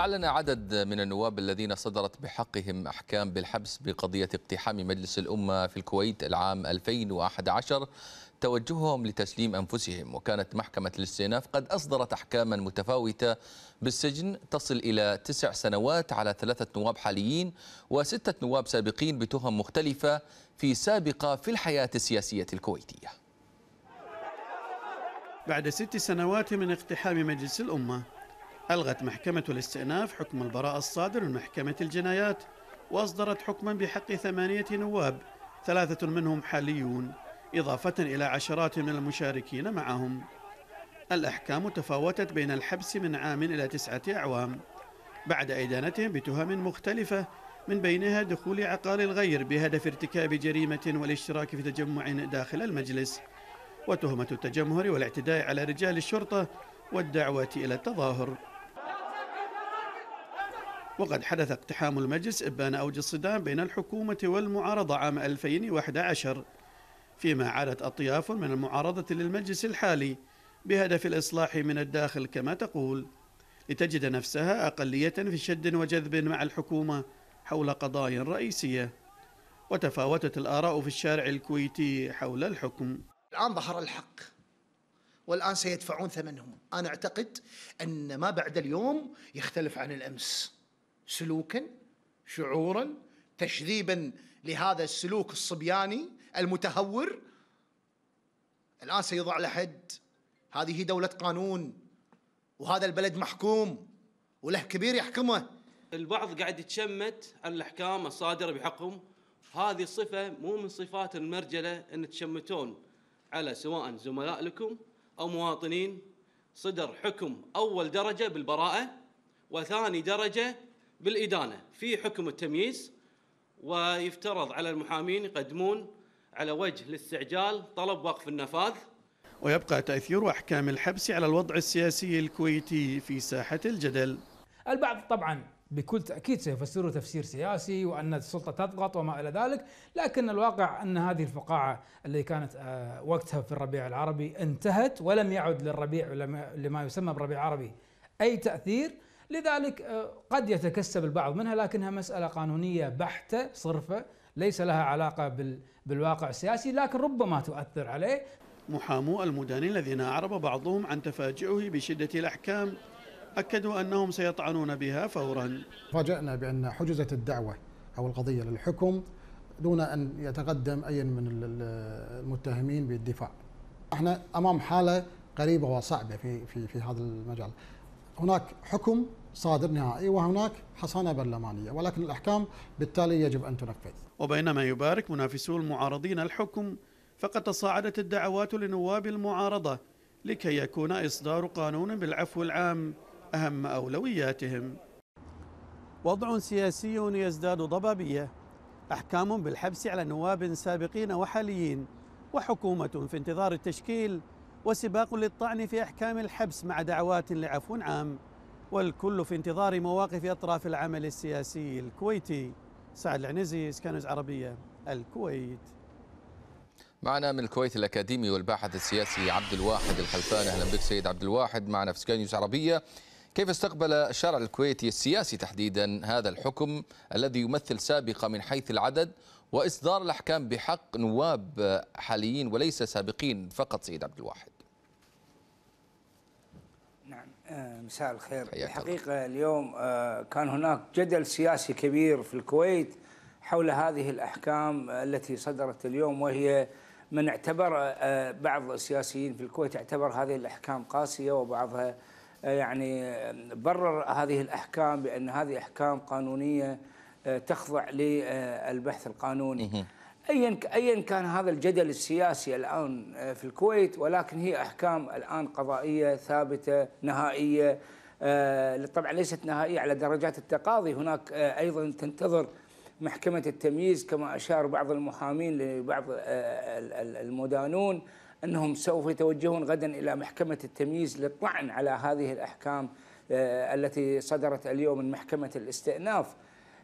أعلن عدد من النواب الذين صدرت بحقهم أحكام بالحبس بقضية اقتحام مجلس الأمة في الكويت العام 2011 توجههم لتسليم أنفسهم وكانت محكمة الاستئناف قد أصدرت أحكاما متفاوتة بالسجن تصل إلى تسع سنوات على ثلاثة نواب حاليين وستة نواب سابقين بتهم مختلفة في سابقة في الحياة السياسية الكويتية بعد ست سنوات من اقتحام مجلس الأمة ألغت محكمة الاستئناف حكم البراءة الصادر من محكمة الجنايات وأصدرت حكما بحق ثمانية نواب ثلاثة منهم حاليون إضافة إلى عشرات من المشاركين معهم الأحكام تفاوتت بين الحبس من عام إلى تسعة أعوام بعد إدانتهم بتهم مختلفة من بينها دخول عقار الغير بهدف ارتكاب جريمة والاشتراك في تجمع داخل المجلس وتهمة التجمهر والاعتداء على رجال الشرطة والدعوة إلى التظاهر وقد حدث اقتحام المجلس إبان أوج الصدام بين الحكومة والمعارضة عام 2011 فيما عادت أطياف من المعارضة للمجلس الحالي بهدف الإصلاح من الداخل كما تقول لتجد نفسها أقلية في شد وجذب مع الحكومة حول قضايا رئيسية وتفاوتت الآراء في الشارع الكويتي حول الحكم الآن ظهر الحق والآن سيدفعون ثمنهم أنا أعتقد أن ما بعد اليوم يختلف عن الأمس سلوكا شعورا تشذيبا لهذا السلوك الصبياني المتهور الآن سيضع له حد هذه دولة قانون وهذا البلد محكوم وله كبير يحكمه البعض قاعد يتشمت على الأحكام الصادرة بحقهم هذه صفة مو من صفات المرجلة أن تشمتون على سواء زملاء لكم أو مواطنين صدر حكم أول درجة بالبراءة وثاني درجة بالإدانة في حكم التمييز ويفترض على المحامين يقدمون على وجه الاستعجال طلب وقف النفاذ ويبقى تأثير أحكام الحبس على الوضع السياسي الكويتي في ساحة الجدل البعض طبعا بكل تأكيد سيفسره تفسير سياسي وأن السلطة تضغط وما إلى ذلك لكن الواقع أن هذه الفقاعة التي كانت آه، وقتها في الربيع العربي انتهت ولم يعد للربيع لما يسمى بالربيع العربي أي تأثير لذلك آه، قد يتكسب البعض منها لكنها مسألة قانونية بحتة صرفة ليس لها علاقة بالواقع السياسي لكن ربما تؤثر عليه محامو المدان الذين أعرب بعضهم عن تفاجئه بشدة الأحكام أكدوا أنهم سيطعنون بها فورا فاجأنا بأن حجزت الدعوة أو القضية للحكم دون أن يتقدم أي من المتهمين بالدفاع احنا أمام حالة قريبة وصعبة في, في, في هذا المجال هناك حكم صادر نهائي وهناك حصانة برلمانية ولكن الأحكام بالتالي يجب أن تنفذ وبينما يبارك منافسو المعارضين الحكم فقد تصاعدت الدعوات لنواب المعارضة لكي يكون إصدار قانون بالعفو العام أهم أولوياتهم وضع سياسي يزداد ضبابية أحكام بالحبس على نواب سابقين وحاليين وحكومة في انتظار التشكيل وسباق للطعن في أحكام الحبس مع دعوات لعفو عام والكل في انتظار مواقف أطراف العمل السياسي الكويتي سعد العنزي سكانوز عربية الكويت معنا من الكويت الأكاديمي والباحث السياسي عبد الواحد الخلفان أهلا بك سيد عبد الواحد معنا في سكاي عربية كيف استقبل الشارع الكويتي السياسي تحديدا هذا الحكم الذي يمثل سابقة من حيث العدد وإصدار الأحكام بحق نواب حاليين وليس سابقين فقط سيد عبد الواحد مساء الخير الحقيقة اليوم آه، كان هناك جدل سياسي كبير في الكويت حول هذه الأحكام التي صدرت اليوم وهي من اعتبر آه، بعض السياسيين في الكويت اعتبر هذه الأحكام قاسية وبعضها آه، يعني برر هذه الأحكام بأن هذه أحكام قانونية تخضع للبحث القانوني ايا ايا كان هذا الجدل السياسي الان آه، في الكويت ولكن هي احكام الان قضائيه ثابته نهائيه آه، طبعا ليست نهائيه على درجات التقاضي هناك آه، ايضا تنتظر محكمه التمييز كما اشار بعض المحامين لبعض المدانون انهم سوف يتوجهون غدا الى محكمه التمييز للطعن على هذه الاحكام التي صدرت اليوم من محكمه الاستئناف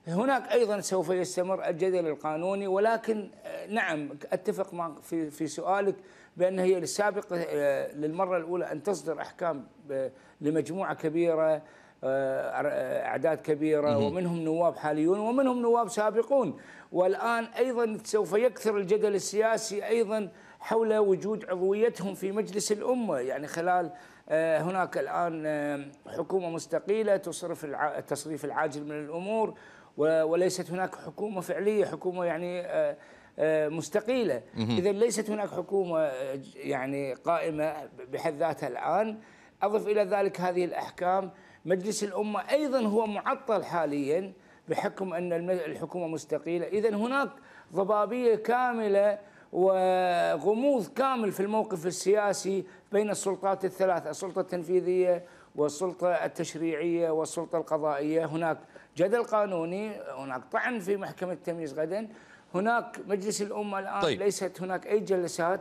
هناك ايضا سوف يستمر الجدل القانوني ولكن آه، نعم اتفق مع في في سؤالك بان هي السابقه آه، للمره الاولى ان تصدر احكام آه، لمجموعه كبيره اعداد كبيره ومنهم نواب حاليون ومنهم نواب سابقون والان ايضا سوف يكثر الجدل السياسي ايضا حول وجود عضويتهم في مجلس الامه يعني خلال هناك الان حكومه مستقيله تصرف التصريف العاجل من الامور وليست هناك حكومه فعليه حكومه يعني آه، آه، مستقيله اذا ليست هناك حكومه آه، يعني قائمه بحد ذاتها الان اضف الى ذلك هذه الاحكام مجلس الامه ايضا هو معطل حاليا بحكم ان الحكومه مستقيله اذا هناك ضبابيه كامله وغموض كامل في الموقف السياسي بين السلطات الثلاث السلطه التنفيذيه والسلطه التشريعيه والسلطه القضائيه هناك جدل قانوني هناك طعن في محكمة التمييز غدا هناك مجلس الأمة الآن طيب. ليست هناك أي جلسات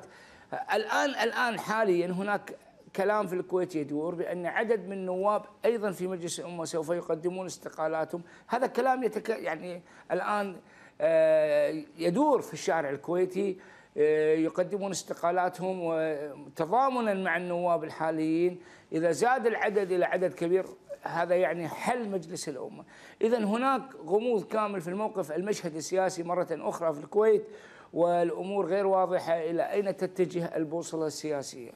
الآن الآن حاليا هناك كلام في الكويت يدور بأن عدد من النواب أيضا في مجلس الأمة سوف يقدمون استقالاتهم هذا كلام يتك... يعني الآن آه، يدور في الشارع الكويتي آه، يقدمون استقالاتهم وتضامنا مع النواب الحاليين اذا زاد العدد الى عدد كبير هذا يعني حل مجلس الأمة إذا هناك غموض كامل في الموقف المشهد السياسي مرة أخرى في الكويت والامور غير واضحه الى اين تتجه البوصله السياسيه.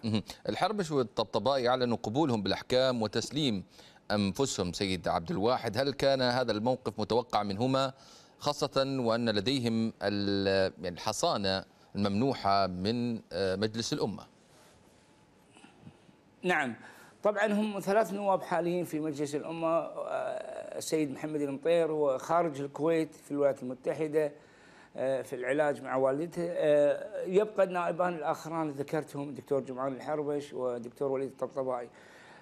الحربش والطبطبائي اعلنوا قبولهم بالاحكام وتسليم انفسهم سيد عبد الواحد، هل كان هذا الموقف متوقع منهما خاصه وان لديهم يعني الحصانه الممنوحه من آه، مجلس الامه؟ نعم طبعا هم ثلاث نواب حاليين في مجلس الأمة آه، السيد محمد المطير هو خارج الكويت في الولايات المتحدة آه، في العلاج مع والدته آه، يبقى النائبان الآخران ذكرتهم الدكتور جمعان الحربش ودكتور وليد الطبطبائي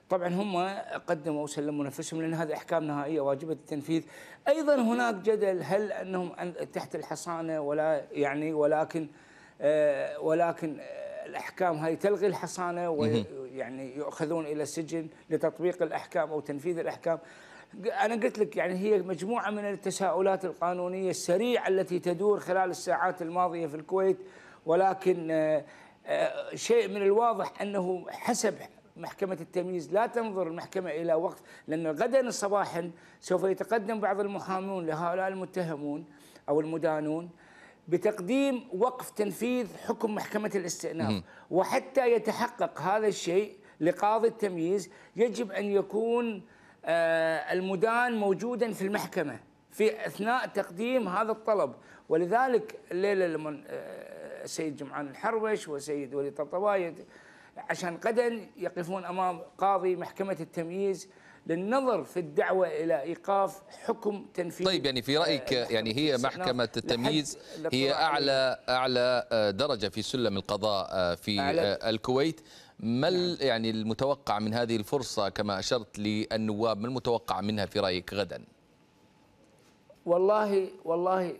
طبعا هم قدموا وسلموا نفسهم لان هذه احكام نهائيه واجبه التنفيذ. ايضا هناك جدل هل انهم تحت الحصانه ولا يعني ولكن ولكن الاحكام هاي تلغي الحصانه ويعني يؤخذون الى السجن لتطبيق الاحكام او تنفيذ الاحكام انا قلت لك يعني هي مجموعه من التساؤلات القانونيه السريعه التي تدور خلال الساعات الماضيه في الكويت ولكن آه، آه، شيء من الواضح انه حسب محكمة التمييز لا تنظر المحكمة إلى وقت لأن غدا صباحا سوف يتقدم بعض المحامون لهؤلاء المتهمون أو المدانون بتقديم وقف تنفيذ حكم محكمة الاستئناف وحتى يتحقق هذا الشيء لقاضي التمييز يجب أن يكون آه، المدان موجودا في المحكمة في أثناء تقديم هذا الطلب ولذلك الليلة لما آه، السيد جمعان الحروش والسيد ولي طبطبايد عشان غدا يقفون أمام قاضي محكمة التمييز للنظر في الدعوة إلى إيقاف حكم تنفيذي طيب يعني في رأيك آه، يعني هي نعم. محكمة التمييز هي أعلى أعلى آه، درجة في سلم القضاء آه، في الكويت ما نعم. يعني المتوقع من هذه الفرصة كما أشرت للنواب ما المتوقع منها في رأيك غدا والله والله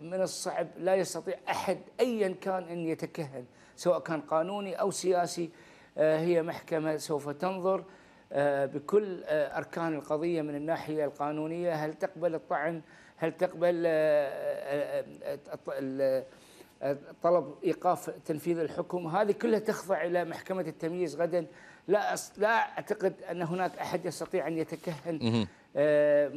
من الصعب لا يستطيع أحد أيا كان أن يتكهن سواء كان قانوني أو سياسي هي محكمة سوف تنظر آه، بكل آه، أركان القضية من الناحية القانونية هل تقبل الطعن هل تقبل آه، طلب ايقاف تنفيذ الحكم هذه كلها تخضع الى محكمه التمييز غدا لا لا اعتقد ان هناك احد يستطيع ان يتكهن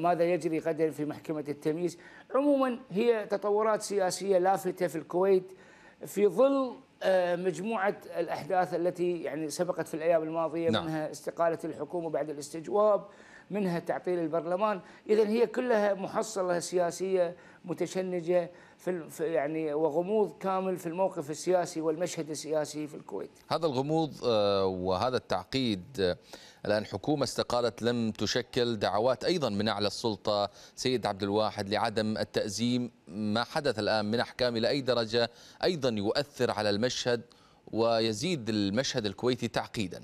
ماذا يجري غدا في محكمه التمييز عموما هي تطورات سياسيه لافته في الكويت في ظل آه، مجموعة الأحداث التي يعني سبقت في الأيام الماضية نعم. منها استقالة الحكومة بعد الاستجواب منها تعطيل البرلمان إذا هي كلها محصلة سياسية متشنجة في يعني وغموض كامل في الموقف السياسي والمشهد السياسي في الكويت هذا الغموض آه، وهذا التعقيد آه، الآن حكومة استقالت لم تشكل دعوات أيضا من أعلى السلطة سيد عبد الواحد لعدم التأزيم ما حدث الآن من أحكام إلى أي درجة أيضا يؤثر على المشهد ويزيد المشهد الكويتي تعقيدا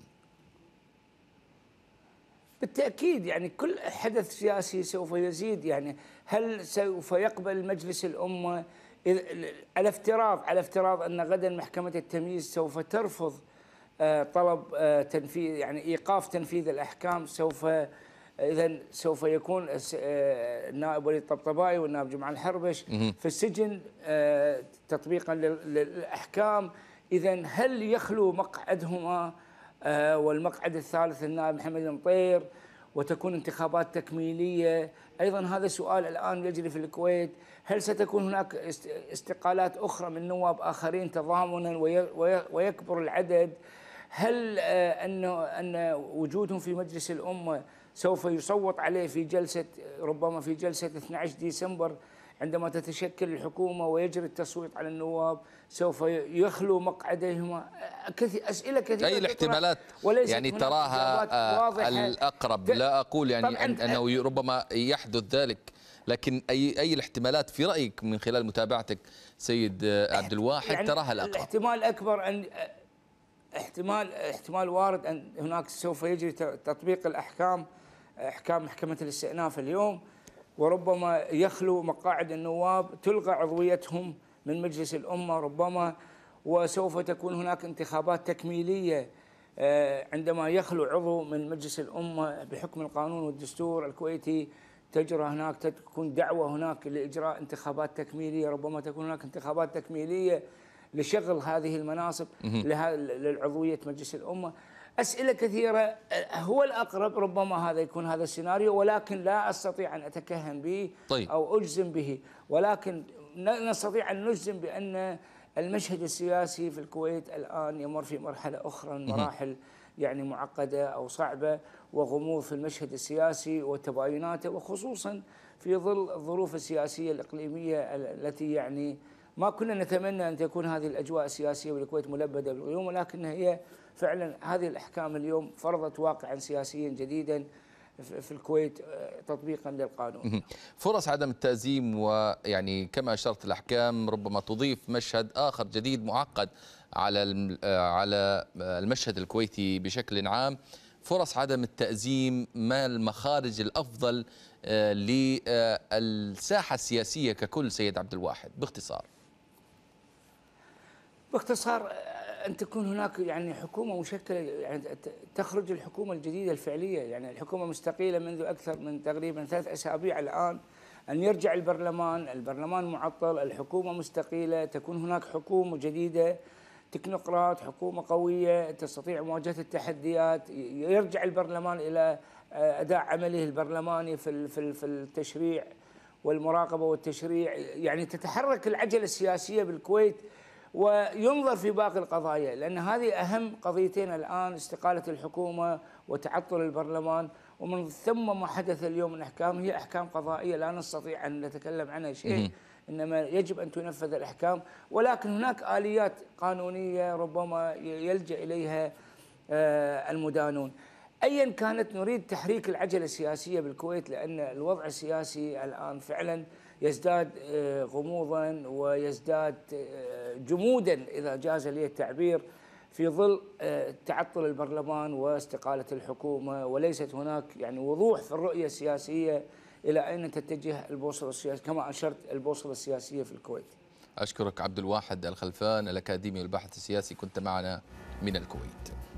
بالتاكيد يعني كل حدث سياسي سوف يزيد يعني هل سوف يقبل مجلس الامه على افتراض على افتراض ان غدا محكمه التمييز سوف ترفض آه، طلب آه، تنفيذ يعني ايقاف تنفيذ الاحكام سوف اذا سوف يكون النائب آه، وليد الطبطبائي والنائب جمعه الحربش في السجن تطبيقا للاحكام اذا هل يخلو مقعدهما آه، والمقعد الثالث النائب محمد المطير وتكون انتخابات تكميلية أيضا هذا سؤال الآن يجري في الكويت هل ستكون هناك استقالات أخرى من نواب آخرين تضامنا ويكبر العدد هل آه، أنه أن وجودهم في مجلس الأمة سوف يصوت عليه في جلسة ربما في جلسة 12 ديسمبر عندما تتشكل الحكومة ويجري التصويت على النواب سوف يخلو مقعديهما كثير أسئلة كثيرة أي الاحتمالات يعني تراها آه، الأقرب لا أقول يعني أنه ربما يحدث ذلك لكن اي اي الاحتمالات في رايك من خلال متابعتك سيد آه، عبد الواحد يعني تراها الاقرب الاحتمال الاكبر ان احتمال احتمال وارد ان هناك سوف يجري تطبيق الاحكام احكام محكمه الاستئناف اليوم وربما يخلو مقاعد النواب تلغى عضويتهم من مجلس الأمة ربما وسوف تكون هناك انتخابات تكميلية آه، عندما يخلو عضو من مجلس الأمة بحكم القانون والدستور الكويتي تجرى هناك تكون دعوة هناك لإجراء انتخابات تكميلية ربما تكون هناك انتخابات تكميلية لشغل هذه المناصب للعضوية مجلس الأمة أسئلة كثيرة أه، هو الأقرب ربما هذا يكون هذا السيناريو ولكن لا أستطيع أن أتكهن به طيب. أو أجزم به ولكن نستطيع أن نجزم بأن المشهد السياسي في الكويت الآن يمر في مرحلة أخرى من مراحل يعني معقدة أو صعبة وغموض في المشهد السياسي وتبايناته وخصوصا في ظل الظروف السياسية الإقليمية التي يعني ما كنا نتمنى أن تكون هذه الأجواء السياسية بالكويت ملبدة بالغيوم ولكن هي فعلا هذه الأحكام اليوم فرضت واقعا سياسيا جديدا في الكويت آه، تطبيقا للقانون فرص عدم التأزيم ويعني كما أشرت الأحكام ربما تضيف مشهد آخر جديد معقد على آه، على آه، المشهد الكويتي بشكل عام فرص عدم التأزيم ما المخارج الأفضل للساحة السياسية ككل سيد عبد الواحد باختصار باختصار أن تكون هناك يعني حكومة مشكلة يعني تخرج الحكومة الجديدة الفعلية يعني الحكومة مستقيلة منذ أكثر من تقريبا ثلاث أسابيع الآن أن يرجع البرلمان البرلمان معطل الحكومة مستقيلة تكون هناك حكومة جديدة تكنوقراط حكومة قوية تستطيع مواجهة التحديات يرجع البرلمان إلى آه، أداء عمله البرلماني في في في التشريع والمراقبة والتشريع يعني تتحرك العجلة السياسية بالكويت وينظر في باقي القضايا لأن هذه أهم قضيتين الآن استقالة الحكومة وتعطل البرلمان ومن ثم ما حدث اليوم من أحكام هي أحكام قضائية لا نستطيع أن نتكلم عنها شيء إنما يجب أن تنفذ الأحكام ولكن هناك آليات قانونية ربما يلجأ إليها آه، المدانون ايا كانت نريد تحريك العجله السياسيه بالكويت لان الوضع السياسي الان فعلا يزداد آه، غموضا ويزداد آه، جمودا اذا جاز لي التعبير في ظل آه، تعطل البرلمان واستقاله الحكومه وليست هناك يعني وضوح في الرؤيه السياسيه الى اين تتجه البوصله السياسيه كما اشرت البوصله السياسيه في الكويت. اشكرك عبد الواحد الخلفان الاكاديمي والباحث السياسي كنت معنا من الكويت.